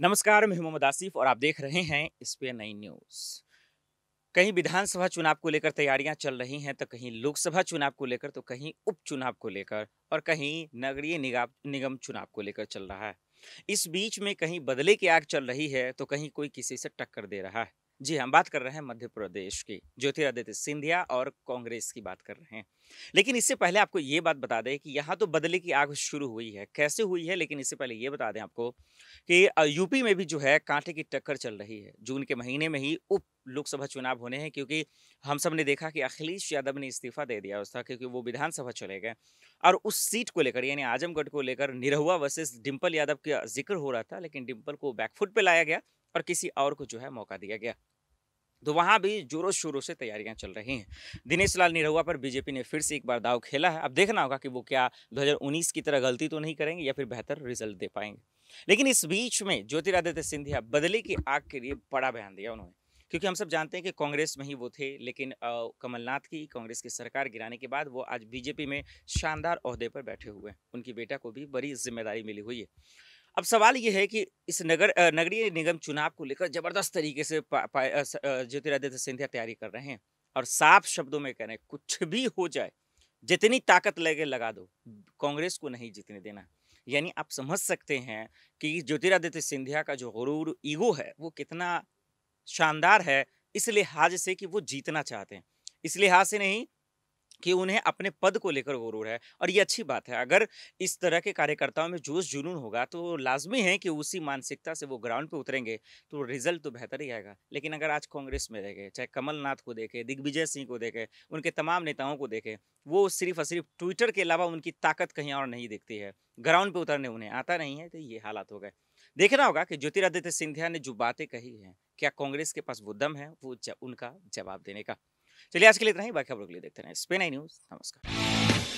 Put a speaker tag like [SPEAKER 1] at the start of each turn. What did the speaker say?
[SPEAKER 1] नमस्कार मैं मोहम्मद आसिफ और आप देख रहे हैं इस पे नई न्यूज़ कहीं विधानसभा चुनाव को लेकर तैयारियां चल रही हैं तो कहीं लोकसभा चुनाव को लेकर तो कहीं उपचुनाव को लेकर और कहीं नगरीय निगम चुनाव को लेकर चल रहा है इस बीच में कहीं बदले की आग चल रही है तो कहीं कोई किसी से टक्कर दे रहा है जी हम हाँ, बात कर रहे हैं मध्य प्रदेश की ज्योतिरादित्य सिंधिया और कांग्रेस की बात कर रहे हैं लेकिन इससे पहले आपको ये बात बता दें कि यहाँ तो बदले की आग शुरू हुई है कैसे हुई है लेकिन इससे पहले ये बता दें आपको कि यूपी में भी जो है कांटे की टक्कर चल रही है जून के महीने में ही उप लोकसभा चुनाव होने हैं क्योंकि हम सब ने देखा कि अखिलेश यादव ने इस्तीफा दे दिया उसका क्योंकि वो विधानसभा चले गए और उस सीट को लेकर यानी आजमगढ़ को लेकर निरहुआ वर्सेस डिम्पल यादव का जिक्र हो रहा था लेकिन डिम्पल को बैकफुट पर लाया गया और किसी और को जो है मौका दिया गया तो वहाँ भी जोरों शोरों से तैयारियां चल रही हैं दिनेश लाल निरहुआ पर बीजेपी ने फिर से एक बार दाव खेला है अब देखना होगा कि वो क्या 2019 की तरह गलती तो नहीं करेंगे या फिर बेहतर रिजल्ट दे पाएंगे लेकिन इस बीच में ज्योतिरादित्य सिंधिया बदले की आग के लिए बड़ा बयान दिया उन्होंने क्योंकि हम सब जानते हैं कि कांग्रेस में ही वो थे लेकिन कमलनाथ की कांग्रेस की सरकार गिराने के बाद वो आज बीजेपी में शानदार अहदे पर बैठे हुए हैं उनकी बेटा को भी बड़ी जिम्मेदारी मिली हुई है अब सवाल ये है कि इस नगर नगरीय निगम चुनाव को लेकर जबरदस्त तरीके से ज्योतिरादित्य सिंधिया तैयारी कर रहे हैं और साफ शब्दों में कह रहे हैं कुछ भी हो जाए जितनी ताकत लगे लगा दो कांग्रेस को नहीं जीतने देना यानी आप समझ सकते हैं कि ज्योतिरादित्य सिंधिया का जो गरूर ईगो है वो कितना शानदार है इस लिहाज से कि वो जीतना चाहते हैं इस लिहाज से नहीं कि उन्हें अपने पद को लेकर गुरूर है और ये अच्छी बात है अगर इस तरह के कार्यकर्ताओं में जोश जुनून होगा तो लाजमी है कि उसी मानसिकता से वो ग्राउंड पे उतरेंगे तो रिजल्ट तो बेहतर ही आएगा लेकिन अगर आज कांग्रेस में देखें चाहे कमलनाथ को देखे दिग्विजय सिंह को देखें उनके तमाम नेताओं को देखें वो सिर्फ और सिर्फ ट्विटर के अलावा उनकी ताकत कहीं और नहीं दिखती है ग्राउंड पर उतरने उन्हें आता नहीं है तो ये हालात हो गए देखना होगा कि ज्योतिरादित्य सिंधिया ने जो बातें कही हैं क्या कांग्रेस के पास वो दम है वो उनका जवाब देने का चलिए आज के लिए इतना ही बाकी खबरों के लिए देखते रहें स्पेन आई न्यूज़ नमस्कार